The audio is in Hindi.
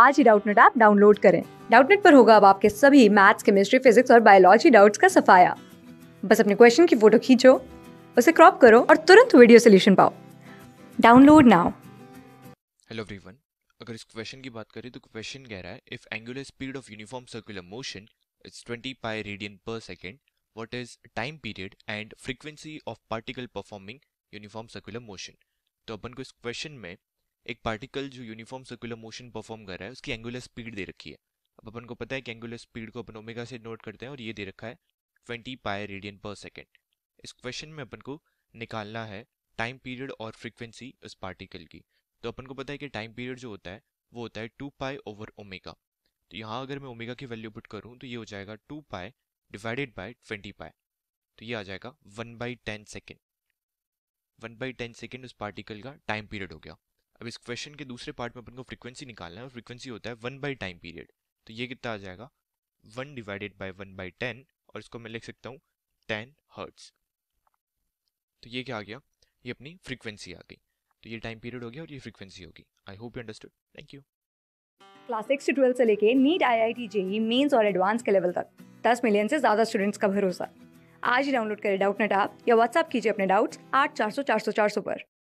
आज ही डाउटनेट ऐप डाउनलोड करें डाउटनेट पर होगा अब आपके सभी मैथ्स केमिस्ट्री फिजिक्स और बायोलॉजी डाउट्स का सफाया बस अपने क्वेश्चन की फोटो खींचो उसे क्रॉप करो और तुरंत वीडियो सोल्यूशन पाओ डाउनलोड नाउ हेलो एवरीवन अगर इस क्वेश्चन की बात करें तो क्वेश्चन कह रहा है if angular speed of uniform circular motion is 20 pi radian per second what is time period and frequency of particle performing uniform circular motion तो अपन को इस क्वेश्चन में एक पार्टिकल जो यूनिफॉर्म सर्कुलर मोशन परफॉर्म कर रहा है उसकी एंगुलर स्पीड दे रखी है अब अपन को पता है कि एंगुलर स्पीड को अपन ओमेगा से नोट करते हैं और ये दे रखा है ट्वेंटी पाए रेडियन पर सेकेंड इस क्वेश्चन में अपन को निकालना है टाइम पीरियड और फ्रिक्वेंसी उस पार्टिकल की तो अपन को पता है कि टाइम पीरियड जो होता है वो होता है टू पाए ओवर ओमेगा तो यहाँ अगर मैं ओमेगा की वैल्यू पुट करूँ तो ये हो जाएगा टू पाए डिवाइडेड बाई ट्वेंटी पाए तो ये आ जाएगा one by ten second one by ten second उस पार्टिकल का टाइम पीरियड हो गया अब इस क्वेश्चन के दूसरे पार्ट में अपन को फ्रीक्वेंसी निकालना है और फ्रीक्वेंसी होता है वन बाई टाइम पीरियड तो ये कितना आ जाएगा one divided by one by ten और इसको मैं लिख सकता हूँ टेन हर्ट्स तो ये क्या आ गया ये अपनी फ्रीक्वेंसी आ गई तो ये टाइम पीरियड हो गया और ये फ्रीक्वेंसी होगी I hope you understood thank you class six से ट्वेल्थ से लेके NEET I I T JEE mains और एडवांस के लेवल तक दस मिलियन से ज़्यादा स्टूडेंट्स का भरोसा आज ही डाउनलोड करें डाउट नेट आप या व्हाट्सअप कीजिए अपने डाउट्स आठ चार सौ चार सौ चार सौ पर